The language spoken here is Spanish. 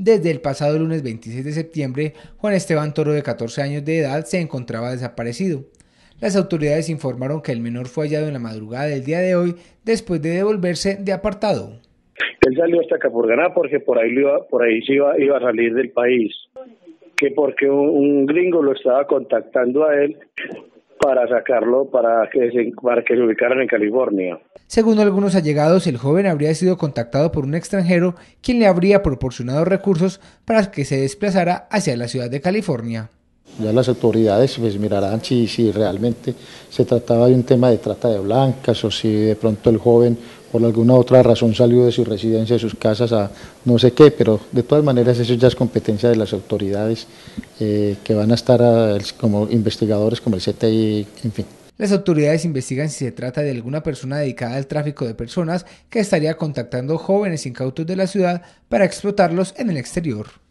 Desde el pasado lunes 26 de septiembre, Juan Esteban Toro, de 14 años de edad, se encontraba desaparecido. Las autoridades informaron que el menor fue hallado en la madrugada del día de hoy después de devolverse de apartado. Él salió hasta Capurganá porque por ahí, iba, por ahí iba, a salir del país. Que porque un gringo lo estaba contactando a él para sacarlo para que se, para que se ubicaran en California. Según algunos allegados, el joven habría sido contactado por un extranjero quien le habría proporcionado recursos para que se desplazara hacia la ciudad de California. Ya las autoridades pues, mirarán si, si realmente se trataba de un tema de trata de blancas o si de pronto el joven por alguna otra razón salió de su residencia, de sus casas a no sé qué, pero de todas maneras eso ya es competencia de las autoridades eh, que van a estar como investigadores, como el CTI, en fin. Las autoridades investigan si se trata de alguna persona dedicada al tráfico de personas que estaría contactando jóvenes incautos de la ciudad para explotarlos en el exterior.